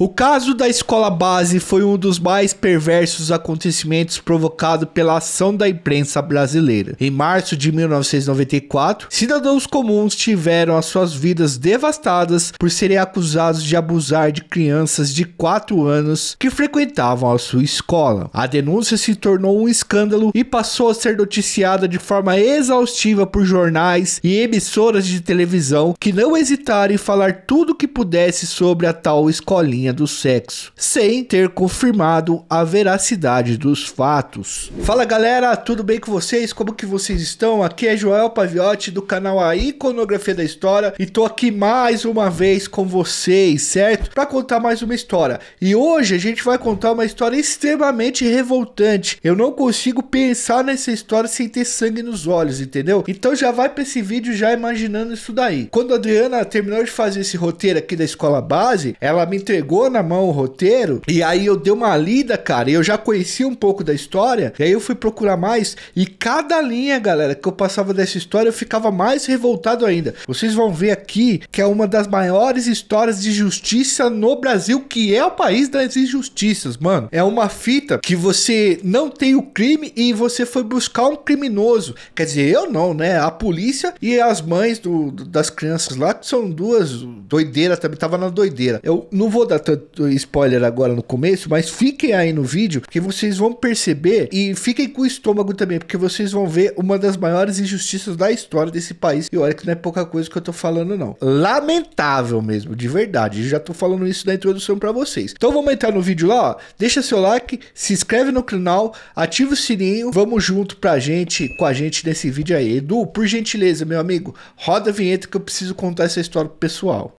O caso da escola base foi um dos mais perversos acontecimentos provocado pela ação da imprensa brasileira. Em março de 1994, cidadãos comuns tiveram as suas vidas devastadas por serem acusados de abusar de crianças de 4 anos que frequentavam a sua escola. A denúncia se tornou um escândalo e passou a ser noticiada de forma exaustiva por jornais e emissoras de televisão que não hesitaram em falar tudo o que pudesse sobre a tal escolinha linha do sexo, sem ter confirmado a veracidade dos fatos. Fala galera, tudo bem com vocês? Como que vocês estão? Aqui é Joel Paviotti do canal A Iconografia da História e tô aqui mais uma vez com vocês, certo? Para contar mais uma história. E hoje a gente vai contar uma história extremamente revoltante. Eu não consigo pensar nessa história sem ter sangue nos olhos, entendeu? Então já vai para esse vídeo já imaginando isso daí. Quando a Adriana terminou de fazer esse roteiro aqui da escola base, ela me entregou na mão o roteiro, e aí eu dei uma lida, cara, e eu já conhecia um pouco da história, e aí eu fui procurar mais, e cada linha, galera, que eu passava dessa história, eu ficava mais revoltado ainda. Vocês vão ver aqui que é uma das maiores histórias de justiça no Brasil, que é o país das injustiças, mano. É uma fita que você não tem o crime e você foi buscar um criminoso. Quer dizer, eu não, né? A polícia e as mães do, do das crianças lá, que são duas doideiras também, tava na doideira. Eu não vou dar tanto spoiler agora no começo, mas fiquem aí no vídeo que vocês vão perceber e fiquem com o estômago também, porque vocês vão ver uma das maiores injustiças da história desse país. E olha que não é pouca coisa que eu tô falando, não. Lamentável mesmo, de verdade. Eu já tô falando isso na introdução para vocês. Então vamos entrar no vídeo lá, ó. Deixa seu like, se inscreve no canal, ativa o sininho. Vamos junto pra gente, com a gente nesse vídeo aí. Edu, por gentileza, meu amigo, roda a vinheta que eu preciso contar essa história pro pessoal.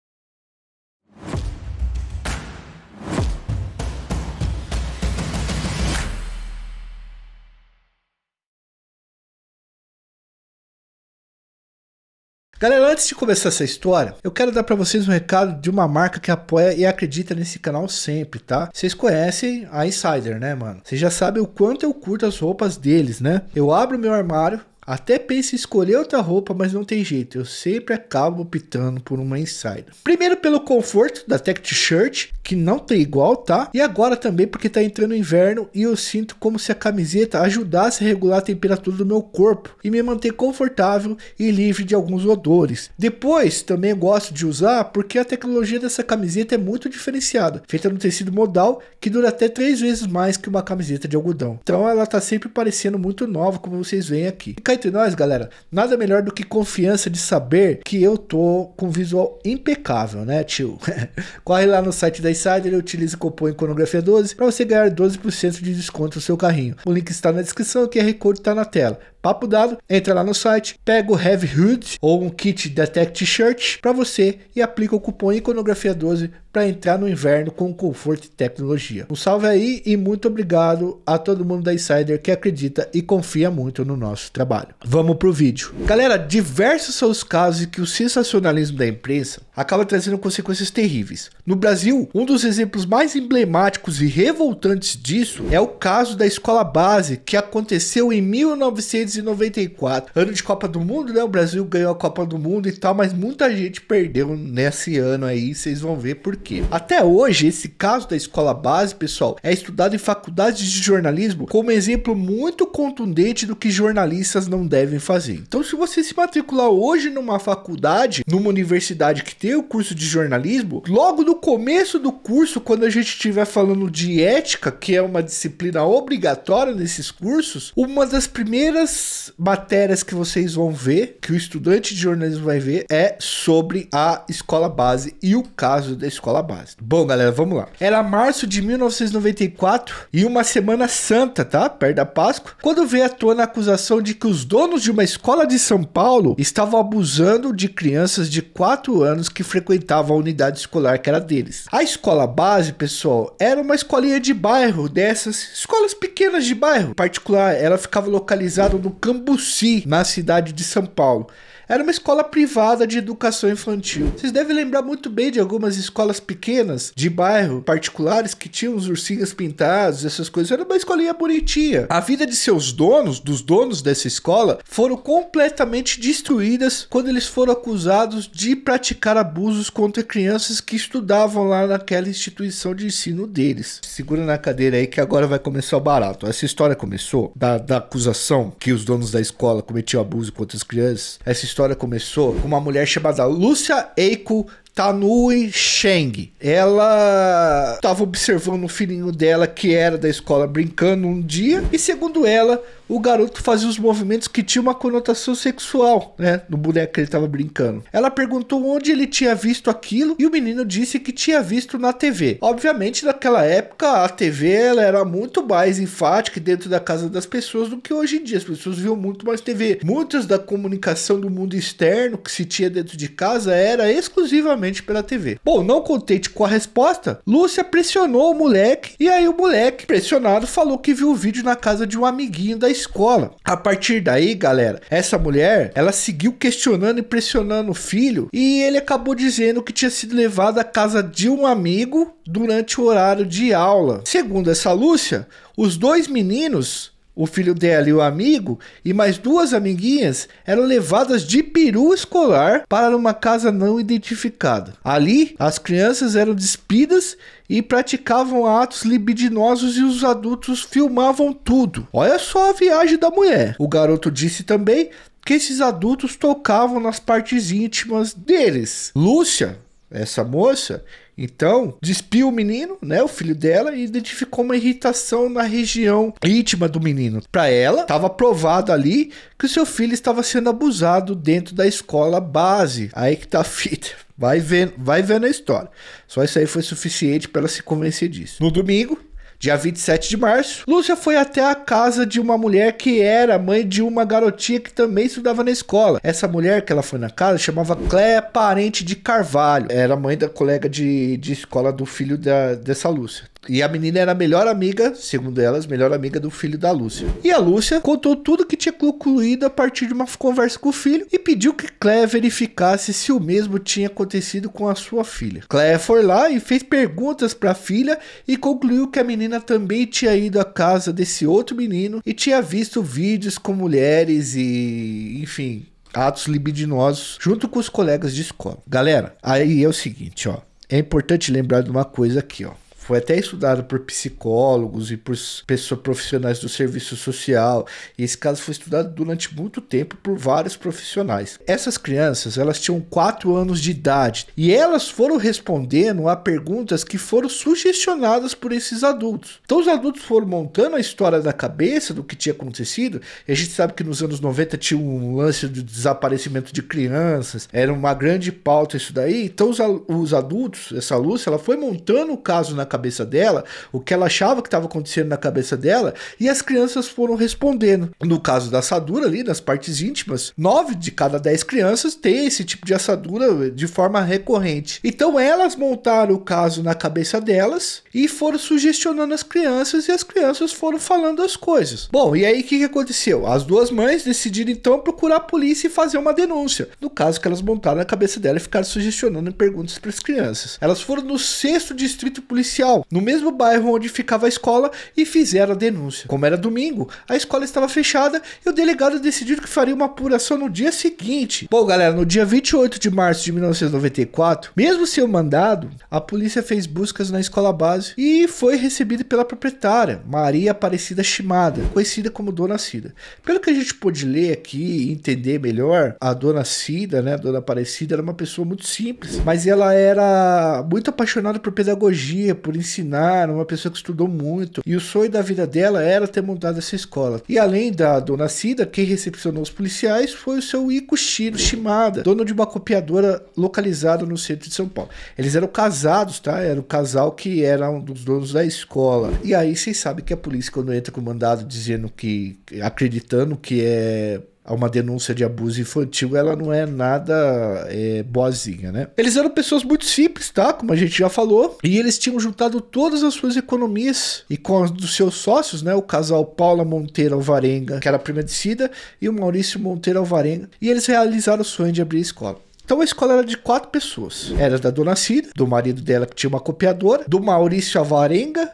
Galera, antes de começar essa história, eu quero dar para vocês um recado de uma marca que apoia e acredita nesse canal sempre, tá? Vocês conhecem a Insider, né, mano? Vocês já sabem o quanto eu curto as roupas deles, né? Eu abro meu armário até penso em escolher outra roupa, mas não tem jeito. Eu sempre acabo optando por uma Insider. Primeiro pelo conforto da Tech T-shirt, que não tem igual, tá? E agora também porque tá entrando inverno e eu sinto como se a camiseta ajudasse a regular a temperatura do meu corpo e me manter confortável e livre de alguns odores. Depois, também gosto de usar porque a tecnologia dessa camiseta é muito diferenciada, feita no tecido modal que dura até três vezes mais que uma camiseta de algodão. Então ela tá sempre parecendo muito nova, como vocês veem aqui entre nós, galera, nada melhor do que confiança de saber que eu tô com visual impecável, né, tio? Corre lá no site da Insider e utilize o cupom Iconografia 12 para você ganhar 12% de desconto no seu carrinho. O link está na descrição e o QR Code está na tela. Papo dado, entra lá no site, pega o Heavy Hood ou um kit Detect T-shirt para você e aplica o cupom Iconografia12 para entrar no inverno com conforto e tecnologia. Um salve aí e muito obrigado a todo mundo da Insider que acredita e confia muito no nosso trabalho. Vamos pro vídeo. Galera, diversos são os casos em que o sensacionalismo da imprensa acaba trazendo consequências terríveis. No Brasil, um dos exemplos mais emblemáticos e revoltantes disso é o caso da escola base que aconteceu em 1900 1994. Ano de Copa do Mundo, né? O Brasil ganhou a Copa do Mundo e tal, mas muita gente perdeu nesse ano aí, vocês vão ver por quê. Até hoje, esse caso da escola base, pessoal, é estudado em faculdades de jornalismo como exemplo muito contundente do que jornalistas não devem fazer. Então, se você se matricular hoje numa faculdade, numa universidade que tem o curso de jornalismo, logo no começo do curso, quando a gente estiver falando de ética, que é uma disciplina obrigatória nesses cursos, uma das primeiras matérias que vocês vão ver, que o estudante de jornalismo vai ver, é sobre a escola base e o caso da escola base. Bom, galera, vamos lá. Era março de 1994 e uma semana santa, tá? Perto da Páscoa, quando veio à tona a acusação de que os donos de uma escola de São Paulo estavam abusando de crianças de 4 anos que frequentavam a unidade escolar que era deles. A escola base, pessoal, era uma escolinha de bairro dessas, escolas pequenas de bairro. Em particular, ela ficava localizada no Cambuci, na cidade de São Paulo. Era uma escola privada de educação infantil. Vocês devem lembrar muito bem de algumas escolas pequenas de bairro particulares que tinham os ursinhos pintados, essas coisas. Era uma escolinha bonitinha. A vida de seus donos, dos donos dessa escola, foram completamente destruídas quando eles foram acusados de praticar abusos contra crianças que estudavam lá naquela instituição de ensino deles. Segura na cadeira aí que agora vai começar o barato. Essa história começou da, da acusação que os donos da escola cometiam abuso contra as crianças. Essa história história começou com uma mulher chamada Lúcia Eiko Tanui Sheng. Ela estava observando um filhinho dela que era da escola brincando um dia e, segundo ela, o garoto fazia os movimentos que tinha uma conotação sexual, né? No boneco que ele estava brincando. Ela perguntou onde ele tinha visto aquilo e o menino disse que tinha visto na TV. Obviamente, naquela época, a TV ela era muito mais enfática dentro da casa das pessoas do que hoje em dia. As pessoas viam muito mais TV. Muitas da comunicação do mundo externo que se tinha dentro de casa era exclusivamente pela TV. Bom, não contente com a resposta, Lúcia pressionou o moleque e aí o moleque, pressionado, falou que viu o vídeo na casa de um amiguinho da escola escola. A partir daí, galera, essa mulher, ela seguiu questionando e pressionando o filho e ele acabou dizendo que tinha sido levado à casa de um amigo durante o horário de aula. Segundo essa Lúcia, os dois meninos o filho dela e o amigo, e mais duas amiguinhas eram levadas de peru escolar para uma casa não identificada. Ali, as crianças eram despidas e praticavam atos libidinosos e os adultos filmavam tudo. Olha só a viagem da mulher. O garoto disse também que esses adultos tocavam nas partes íntimas deles. Lúcia, essa moça, então, despiu o menino, né, o filho dela, e identificou uma irritação na região íntima do menino. Para ela, estava provado ali que o seu filho estava sendo abusado dentro da escola base. Aí que tá a fita. Vai vendo, vai vendo a história. Só isso aí foi suficiente para ela se convencer disso. No domingo, Dia 27 de março, Lúcia foi até a casa de uma mulher que era mãe de uma garotinha que também estudava na escola. Essa mulher que ela foi na casa chamava Cléa Parente de Carvalho. Era mãe da colega de, de escola do filho da, dessa Lúcia. E a menina era a melhor amiga, segundo elas, melhor amiga do filho da Lúcia. E a Lúcia contou tudo que tinha concluído a partir de uma conversa com o filho e pediu que Clé verificasse se o mesmo tinha acontecido com a sua filha. Clé foi lá e fez perguntas para a filha e concluiu que a menina também tinha ido à casa desse outro menino e tinha visto vídeos com mulheres e, enfim, atos libidinosos junto com os colegas de escola. Galera, aí é o seguinte, ó. É importante lembrar de uma coisa aqui, ó foi até estudado por psicólogos e por pessoas profissionais do serviço social. E esse caso foi estudado durante muito tempo por vários profissionais. Essas crianças, elas tinham 4 anos de idade e elas foram respondendo a perguntas que foram sugestionadas por esses adultos. Então os adultos foram montando a história da cabeça do que tinha acontecido. E a gente sabe que nos anos 90 tinha um lance de desaparecimento de crianças, era uma grande pauta isso daí. Então os, os adultos, essa Lúcia, ela foi montando o caso na cabeça cabeça dela, o que ela achava que estava acontecendo na cabeça dela, e as crianças foram respondendo. No caso da assadura ali, nas partes íntimas, nove de cada dez crianças têm esse tipo de assadura de forma recorrente. Então elas montaram o caso na cabeça delas e foram sugestionando as crianças e as crianças foram falando as coisas. Bom, e aí o que, que aconteceu? As duas mães decidiram então procurar a polícia e fazer uma denúncia. No caso que elas montaram na cabeça dela e ficaram sugestionando perguntas para as crianças. Elas foram no sexto distrito policial no mesmo bairro onde ficava a escola, e fizeram a denúncia. Como era domingo, a escola estava fechada e o delegado decidiu que faria uma apuração no dia seguinte. Bom, galera, no dia 28 de março de 1994, mesmo seu mandado, a polícia fez buscas na escola base e foi recebida pela proprietária, Maria Aparecida Chimada, conhecida como Dona Cida. Pelo que a gente pôde ler aqui e entender melhor, a Dona Cida, né, a Dona Aparecida, era uma pessoa muito simples, mas ela era muito apaixonada por pedagogia, por ensinaram, uma pessoa que estudou muito. E o sonho da vida dela era ter montado essa escola. E além da dona Cida, quem recepcionou os policiais foi o seu Ikushiro Shimada, dono de uma copiadora localizada no centro de São Paulo. Eles eram casados, tá? Era o casal que era um dos donos da escola. E aí vocês sabem que a polícia, quando entra com o mandado dizendo que, acreditando que é a uma denúncia de abuso infantil, ela não é nada é, boazinha, né? Eles eram pessoas muito simples, tá? Como a gente já falou. E eles tinham juntado todas as suas economias e com as dos seus sócios, né? O casal Paula Monteiro Alvarenga, que era a prima de Cida, e o Maurício Monteiro Alvarenga. E eles realizaram o sonho de abrir a escola. Então a escola era de quatro pessoas. Era da dona Cida, do marido dela que tinha uma copiadora, do Maurício Alvarenga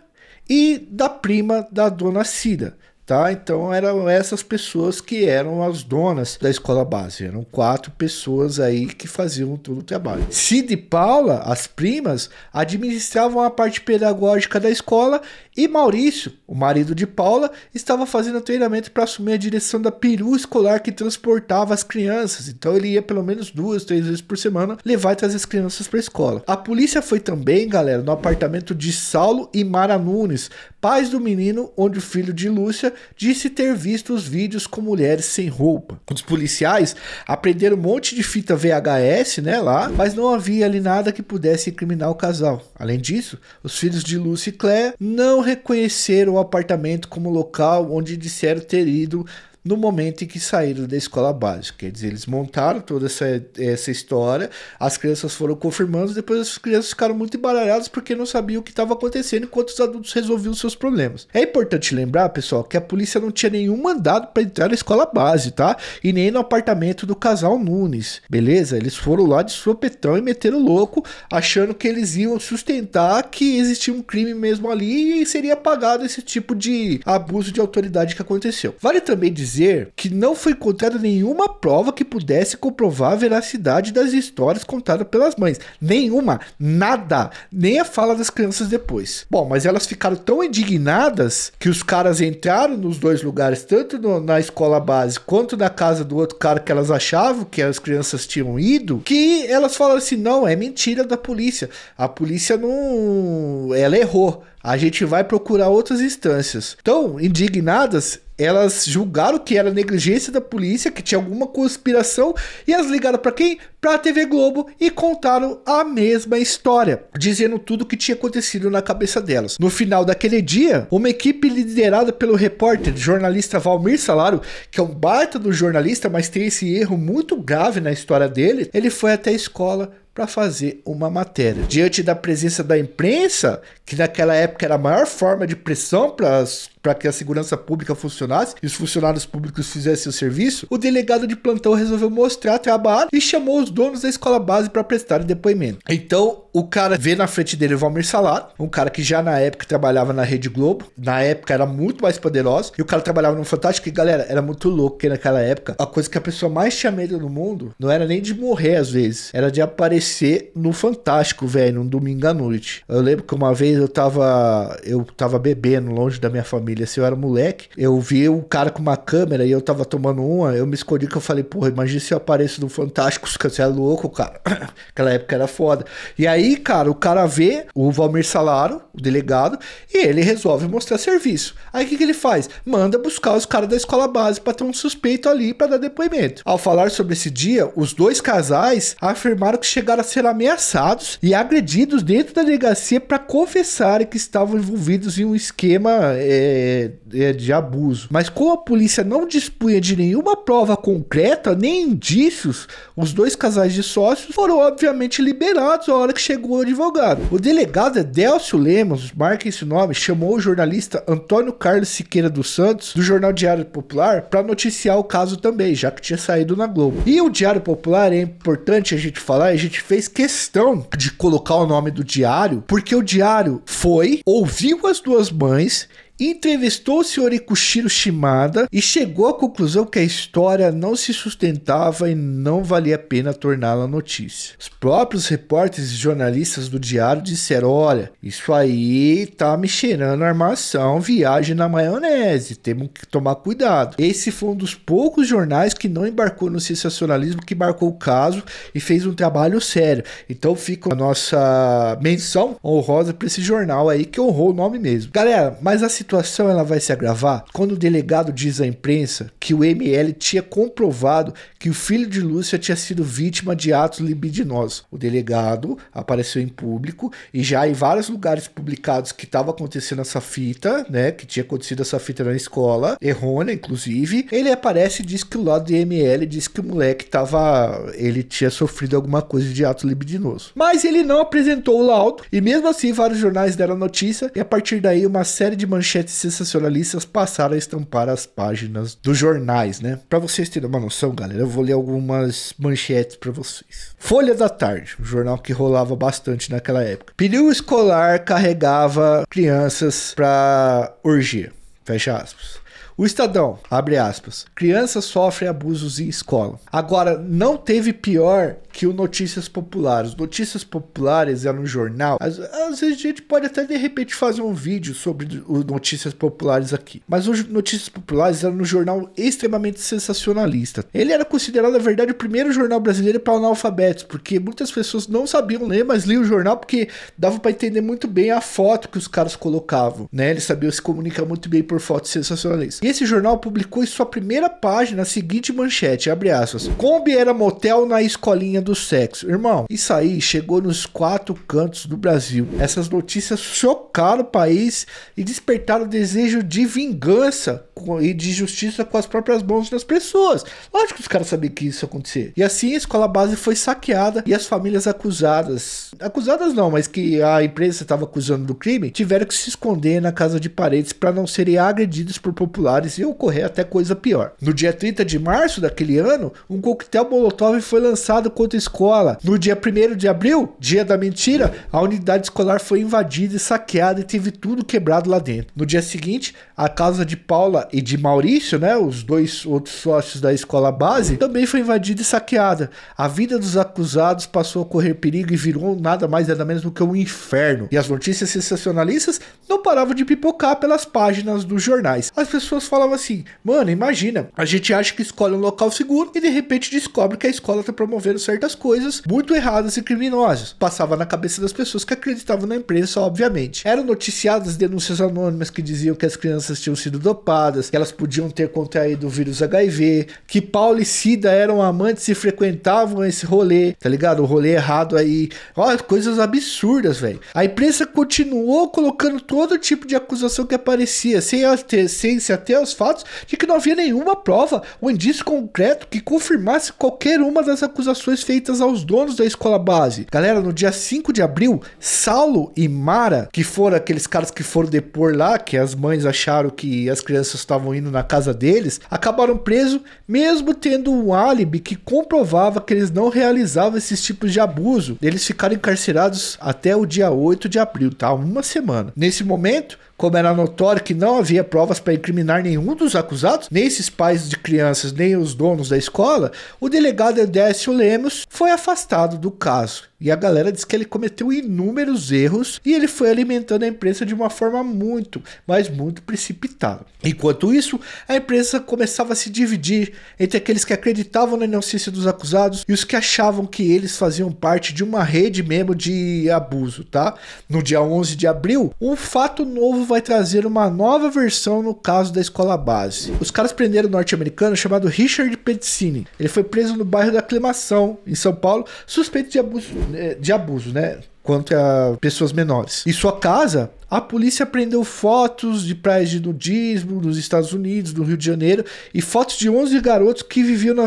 e da prima da dona Cida. Tá? Então eram essas pessoas que eram as donas da escola base. Eram quatro pessoas aí que faziam todo o trabalho. Cid e Paula, as primas, administravam a parte pedagógica da escola e Maurício o marido de Paula, estava fazendo treinamento para assumir a direção da peru escolar que transportava as crianças. Então ele ia pelo menos duas, três vezes por semana levar e trazer as crianças para a escola. A polícia foi também, galera, no apartamento de Saulo e Mara Nunes, pais do menino, onde o filho de Lúcia disse ter visto os vídeos com mulheres sem roupa. Os policiais aprenderam um monte de fita VHS, né, lá, mas não havia ali nada que pudesse incriminar o casal. Além disso, os filhos de Lúcia e Claire não reconheceram o apartamento como local onde disseram ter ido no momento em que saíram da escola básica. Quer dizer, eles montaram toda essa, essa história, as crianças foram confirmando, depois as crianças ficaram muito embaralhadas porque não sabiam o que estava acontecendo enquanto os adultos resolviam seus problemas. É importante lembrar, pessoal, que a polícia não tinha nenhum mandado para entrar na escola base, tá? E nem no apartamento do casal Nunes, beleza? Eles foram lá de sopetão e meteram louco, achando que eles iam sustentar que existia um crime mesmo ali e seria pago esse tipo de abuso de autoridade que aconteceu. Vale também dizer dizer que não foi encontrada nenhuma prova que pudesse comprovar a veracidade das histórias contadas pelas mães. Nenhuma, nada, nem a fala das crianças depois. Bom, mas elas ficaram tão indignadas que os caras entraram nos dois lugares, tanto no, na escola base quanto na casa do outro cara que elas achavam que as crianças tinham ido, que elas falaram assim: não, é mentira da polícia. A polícia não. Ela errou a gente vai procurar outras instâncias. Então, indignadas, elas julgaram que era negligência da polícia, que tinha alguma conspiração, e elas ligaram para quem? Para a TV Globo e contaram a mesma história, dizendo tudo o que tinha acontecido na cabeça delas. No final daquele dia, uma equipe liderada pelo repórter, jornalista Valmir Salaro, que é um baita do jornalista, mas tem esse erro muito grave na história dele, ele foi até a escola para fazer uma matéria. Diante da presença da imprensa, que naquela época era a maior forma de pressão para as para que a segurança pública funcionasse e os funcionários públicos fizessem o serviço, o delegado de plantão resolveu mostrar trabalho e chamou os donos da escola base para prestar depoimento. Então, o cara vê na frente dele o Valmir Salato, um cara que já na época trabalhava na Rede Globo, na época era muito mais poderoso, e o cara trabalhava no Fantástico, e galera, era muito louco, porque naquela época a coisa que a pessoa mais tinha medo no mundo não era nem de morrer às vezes, era de aparecer no Fantástico, velho, num domingo à noite. Eu lembro que uma vez eu tava eu tava bebendo longe da minha família família. Se eu era moleque, eu vi um cara com uma câmera e eu tava tomando uma, eu me escolhi que eu falei, porra, imagina se eu apareço no Fantástico, você é louco, cara. Aquela época era foda. E aí, cara, o cara vê o Valmir Salaro, o delegado, e ele resolve mostrar serviço. Aí o que, que ele faz? Manda buscar os caras da escola base para ter um suspeito ali para dar depoimento. Ao falar sobre esse dia, os dois casais afirmaram que chegaram a ser ameaçados e agredidos dentro da delegacia para confessarem que estavam envolvidos em um esquema. É, é, é, de abuso. Mas como a polícia não dispunha de nenhuma prova concreta, nem indícios, os dois casais de sócios foram obviamente liberados a hora que chegou o advogado. O delegado Delcio Lemos, marque esse nome, chamou o jornalista Antônio Carlos Siqueira dos Santos, do jornal Diário Popular, para noticiar o caso também, já que tinha saído na Globo. E o Diário Popular é importante a gente falar, a gente fez questão de colocar o nome do diário, porque o diário foi, ouviu as duas mães entrevistou o senhor Ikushiro Shimada e chegou à conclusão que a história não se sustentava e não valia a pena torná-la notícia. Os próprios repórteres e jornalistas do diário disseram: olha, isso aí tá me cheirando armação, viagem na maionese, temos que tomar cuidado. Esse foi um dos poucos jornais que não embarcou no sensacionalismo, que marcou o caso e fez um trabalho sério. Então fica a nossa menção honrosa para esse jornal aí que honrou o nome mesmo. Galera, mas a situação ela vai se agravar quando o delegado diz à imprensa que o ML tinha comprovado que o filho de Lúcia tinha sido vítima de atos libidinosos. O delegado apareceu em público e já em vários lugares publicados que estava acontecendo essa fita, né, que tinha acontecido essa fita na escola, errônea inclusive, ele aparece e diz que o lado do ML diz que o moleque tava, ele tinha sofrido alguma coisa de ato libidinoso. Mas ele não apresentou o laudo e mesmo assim vários jornais deram notícia e a partir daí uma série de manchetes manchetes sensacionalistas passaram a estampar as páginas dos jornais, né? Para vocês terem uma noção, galera, eu vou ler algumas manchetes para vocês. Folha da Tarde, um jornal que rolava bastante naquela época. Perigo escolar carregava crianças para orgia. Fecha aspas. O Estadão, abre aspas, crianças sofrem abusos em escola. Agora, não teve pior que o Notícias Populares. Notícias Populares era um jornal. Às, às, vezes a gente pode até de repente fazer um vídeo sobre o Notícias Populares aqui. Mas o Notícias Populares era um jornal extremamente sensacionalista. Ele era considerado, na verdade, o primeiro jornal brasileiro para analfabetos, porque muitas pessoas não sabiam ler, mas liam o jornal porque dava para entender muito bem a foto que os caras colocavam, né? Eles sabiam se comunicar muito bem por fotos sensacionalistas. E esse jornal publicou em sua primeira página a seguinte manchete, abre aspas, Kombi era motel na escolinha do sexo. Irmão, isso aí chegou nos quatro cantos do Brasil. Essas notícias chocaram o país e despertaram o desejo de vingança e de justiça com as próprias mãos das pessoas. Lógico que os caras sabiam que isso ia acontecer. E assim a escola base foi saqueada e as famílias acusadas, acusadas não, mas que a empresa estava acusando do crime, tiveram que se esconder na casa de paredes para não serem agredidos por populares e ocorrer até coisa pior. No dia 30 de março daquele ano, um coquetel Molotov foi lançado contra a escola. No dia 1 de abril, dia da mentira, a unidade escolar foi invadida e saqueada e teve tudo quebrado lá dentro. No dia seguinte, a casa de Paula e de Maurício, né, os dois outros sócios da escola base, também foi invadida e saqueada. A vida dos acusados passou a correr perigo e virou nada mais nada menos do que um inferno. E as notícias sensacionalistas não paravam de pipocar pelas páginas dos jornais. As pessoas alunos falavam assim: mano, imagina, a gente acha que escolhe um local seguro e de repente descobre que a escola está promovendo certas coisas muito erradas e criminosas. Passava na cabeça das pessoas que acreditavam na imprensa, obviamente. Eram noticiadas denúncias anônimas que diziam que as crianças tinham sido dopadas, que elas podiam ter contraído o vírus HIV, que Paulo e Cida eram amantes e frequentavam esse rolê, tá ligado? O rolê errado aí. Olha, coisas absurdas, velho. A imprensa continuou colocando todo tipo de acusação que aparecia, sem, ter, sem se até reconhecer os fatos de que não havia nenhuma prova ou indício concreto que confirmasse qualquer uma das acusações feitas aos donos da escola base. Galera, no dia 5 de abril, Saulo e Mara, que foram aqueles caras que foram depor lá, que as mães acharam que as crianças estavam indo na casa deles, acabaram presos, mesmo tendo um álibi que comprovava que eles não realizavam esses tipos de abuso. Eles ficaram encarcerados até o dia 8 de abril, tá? Uma semana. Nesse momento, como era notório que não havia provas para incriminar nenhum dos acusados, nem esses pais de crianças, nem os donos da escola, o delegado Edécio Lemos foi afastado do caso. E a galera diz que ele cometeu inúmeros erros e ele foi alimentando a imprensa de uma forma muito, mas muito precipitada. Enquanto isso, a imprensa começava a se dividir entre aqueles que acreditavam na inocência dos acusados e os que achavam que eles faziam parte de uma rede mesmo de abuso, tá? No dia 11 de abril, um fato novo vai trazer uma nova versão no caso da escola base. Os caras prenderam um norte-americano chamado Richard Pedicini. Ele foi preso no bairro da Aclimação, em São Paulo, suspeito de abuso, eh, de abuso, né? Quanto a pessoas menores. E sua casa a polícia prendeu fotos de praias de nudismo nos Estados Unidos, no Rio de Janeiro, e fotos de 11 garotos que viviam na,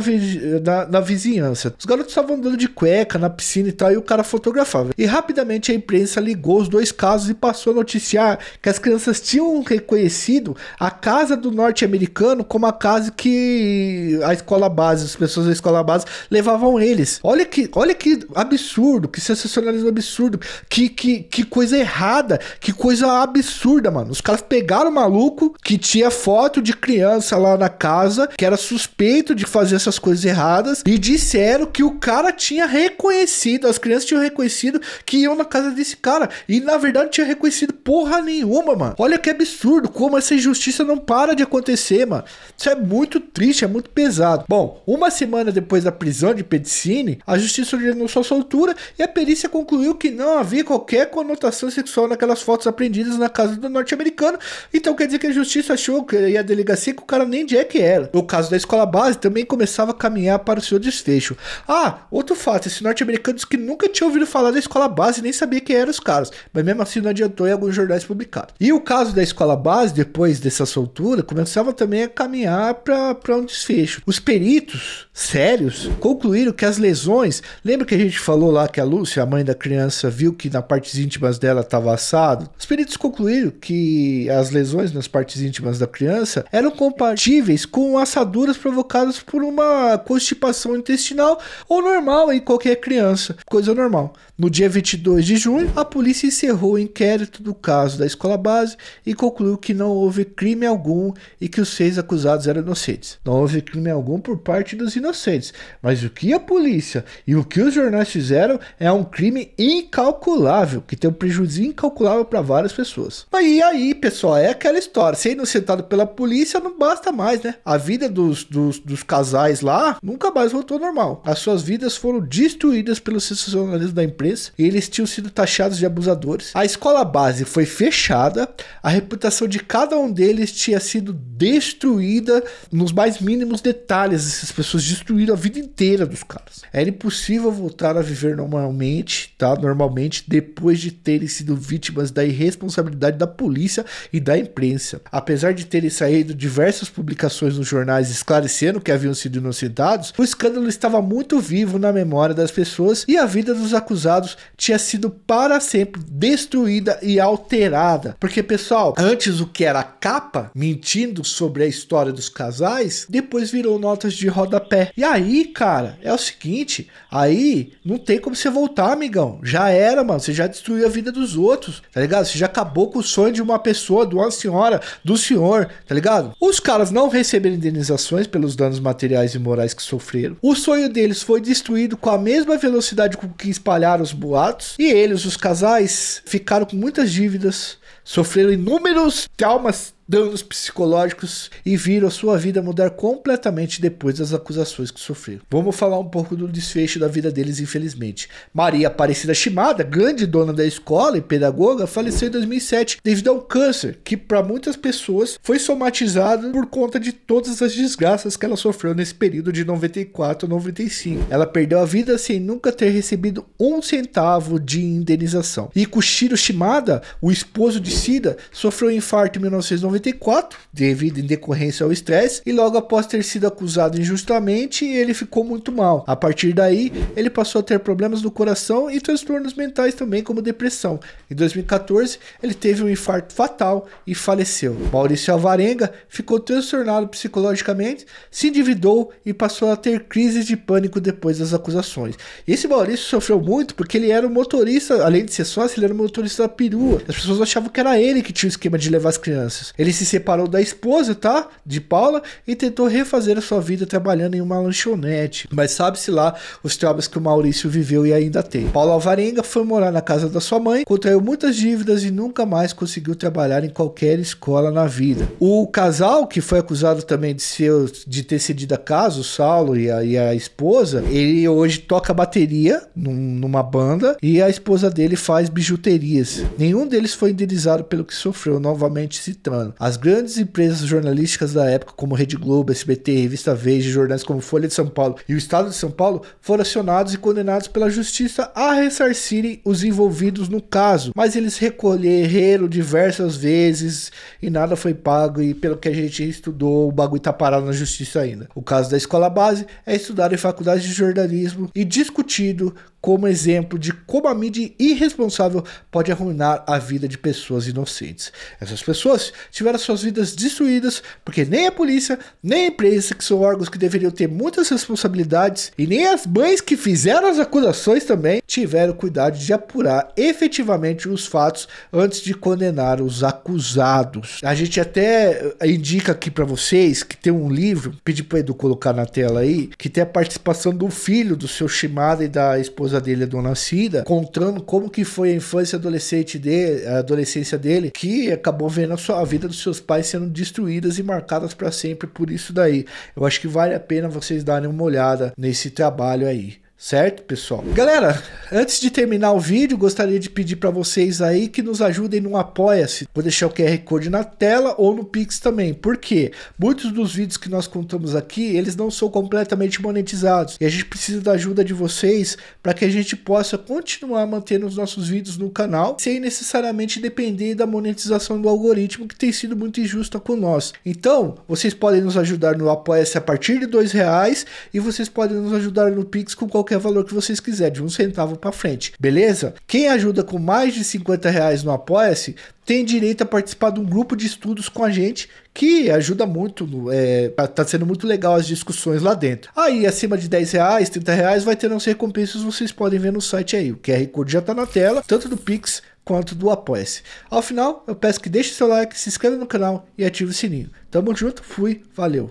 na, na vizinhança. Os garotos estavam andando de cueca na piscina e tal, e o cara fotografava. E rapidamente a imprensa ligou os dois casos e passou a noticiar que as crianças tinham reconhecido a casa do norte-americano como a casa que a escola base, as pessoas da escola base levavam eles. Olha que, olha que absurdo, que sensacionalismo absurdo, que, que, que coisa errada, que coisa coisa absurda, mano. Os caras pegaram o maluco que tinha foto de criança lá na casa, que era suspeito de fazer essas coisas erradas, e disseram que o cara tinha reconhecido, as crianças tinham reconhecido que iam na casa desse cara. E na verdade tinha reconhecido porra nenhuma, mano. Olha que absurdo, como essa injustiça não para de acontecer, mano. Isso é muito triste, é muito pesado. Bom, uma semana depois da prisão de Pedicini, a justiça ordenou sua soltura e a perícia concluiu que não havia qualquer conotação sexual naquelas fotos aprendidas na casa do norte-americano. Então quer dizer que a justiça achou que, e a delegacia que o cara nem Jack era. O caso da escola base também começava a caminhar para o seu desfecho. Ah, outro fato: esses norte-americanos que nunca tinha ouvido falar da escola base nem sabia quem eram os caras, mas mesmo assim não adiantou em alguns jornais publicados. E o caso da escola base, depois dessa soltura, começava também a caminhar para um desfecho. Os peritos sérios concluíram que as lesões. Lembra que a gente falou lá que a Lúcia, a mãe da criança, viu que na partes íntimas dela estava assado? As peritos concluíram que as lesões nas partes íntimas da criança eram compatíveis com assaduras provocadas por uma constipação intestinal ou normal em qualquer criança, coisa normal. No dia 22 de junho, a polícia encerrou o inquérito do caso da escola base e concluiu que não houve crime algum e que os seis acusados eram inocentes. Não houve crime algum por parte dos inocentes, mas o que a polícia e o que os jornais fizeram é um crime incalculável, que tem um prejuízo incalculável para várias pessoas. e aí, pessoal, é aquela história. Ser inocentado pela polícia não basta mais, né? A vida dos, dos, dos casais lá nunca mais voltou normal. As suas vidas foram destruídas pelo sensacionalismo da imprensa e eles tinham sido taxados de abusadores. A escola base foi fechada, a reputação de cada um deles tinha sido destruída nos mais mínimos detalhes. Essas pessoas destruíram a vida inteira dos caras. Era impossível voltar a viver normalmente, tá? Normalmente, depois de terem sido vítimas da irre responsabilidade da polícia e da imprensa. Apesar de terem saído diversas publicações nos jornais esclarecendo que haviam sido inocentados, o escândalo estava muito vivo na memória das pessoas e a vida dos acusados tinha sido para sempre destruída e alterada. Porque, pessoal, antes o que era capa, mentindo sobre a história dos casais, depois virou notas de rodapé. E aí, cara, é o seguinte, aí não tem como você voltar, amigão. Já era, mano, você já destruiu a vida dos outros, tá ligado? Você já acabou com o sonho de uma pessoa, de uma senhora, do senhor, tá ligado? Os caras não receberam indenizações pelos danos materiais e morais que sofreram. O sonho deles foi destruído com a mesma velocidade com que espalharam os boatos. E eles, os casais, ficaram com muitas dívidas, sofreram inúmeros traumas danos psicológicos e viram sua vida mudar completamente depois das acusações que sofreram. Vamos falar um pouco do desfecho da vida deles, infelizmente. Maria Aparecida Shimada, grande dona da escola e pedagoga, faleceu em 2007 devido a um câncer que, para muitas pessoas, foi somatizado por conta de todas as desgraças que ela sofreu nesse período de 94 a 95. Ela perdeu a vida sem nunca ter recebido um centavo de indenização. E Kushiro Shimada, o esposo de Sida, sofreu um infarto em 1990 94, devido em decorrência ao estresse, e logo após ter sido acusado injustamente, ele ficou muito mal. A partir daí, ele passou a ter problemas no coração e transtornos mentais também, como depressão. Em 2014, ele teve um infarto fatal e faleceu. Maurício Alvarenga ficou transtornado psicologicamente, se endividou e passou a ter crises de pânico depois das acusações. esse Maurício sofreu muito porque ele era um motorista, além de ser sócio, ele era um motorista da perua. As pessoas achavam que era ele que tinha o esquema de levar as crianças. Ele ele se separou da esposa, tá? De Paula e tentou refazer a sua vida trabalhando em uma lanchonete. Mas sabe-se lá os traumas que o Maurício viveu e ainda tem. Paula Alvarenga foi morar na casa da sua mãe, contraiu muitas dívidas e nunca mais conseguiu trabalhar em qualquer escola na vida. O casal, que foi acusado também de, ser, de ter cedido a casa, o Saulo e a, e a esposa, ele hoje toca bateria num, numa banda e a esposa dele faz bijuterias. Nenhum deles foi indenizado pelo que sofreu, novamente citando. As grandes empresas jornalísticas da época, como Rede Globo, SBT, Revista Veja, jornais como Folha de São Paulo e o Estado de São Paulo, foram acionados e condenados pela justiça a ressarcirem os envolvidos no caso, mas eles recolheram diversas vezes e nada foi pago e pelo que a gente estudou, o bagulho tá parado na justiça ainda. O caso da escola base é estudado em faculdades de jornalismo e discutido como exemplo de como a mídia irresponsável pode arruinar a vida de pessoas inocentes. Essas pessoas tiveram tiveram suas vidas destruídas porque nem a polícia, nem a imprensa, que são órgãos que deveriam ter muitas responsabilidades, e nem as mães que fizeram as acusações também tiveram cuidado de apurar efetivamente os fatos antes de condenar os acusados. A gente até eh, indica aqui para vocês que tem um livro, pedi para Edu colocar na tela aí, que tem a participação do filho do seu Shimada e da esposa dele, a dona Cida, contando como que foi a infância adolescente dele, a adolescência dele, que acabou vendo a sua a vida do dos seus pais sendo destruídas e marcadas para sempre por isso daí. Eu acho que vale a pena vocês darem uma olhada nesse trabalho aí. Certo, pessoal? Galera, antes de terminar o vídeo, gostaria de pedir para vocês aí que nos ajudem no Apoia-se. Vou deixar o QR Code na tela ou no Pix também. porque Muitos dos vídeos que nós contamos aqui, eles não são completamente monetizados. E a gente precisa da ajuda de vocês para que a gente possa continuar mantendo os nossos vídeos no canal, sem necessariamente depender da monetização do algoritmo, que tem sido muito injusta com nós. Então, vocês podem nos ajudar no Apoia-se a partir de R$ reais e vocês podem nos ajudar no Pix com qualquer qualquer valor que vocês quiserem, de um centavo para frente, beleza? Quem ajuda com mais de 50 reais no Apoia-se tem direito a participar de um grupo de estudos com a gente que ajuda muito, é, tá, tá sendo muito legal as discussões lá dentro. Aí, acima de 10 reais, 30 reais, vai ter as recompensas, vocês podem ver no site aí. O QR Code já tá na tela, tanto do Pix quanto do Apoia-se. Ao final, eu peço que deixe seu like, se inscreva no canal e ative o sininho. Tamo junto, fui, valeu!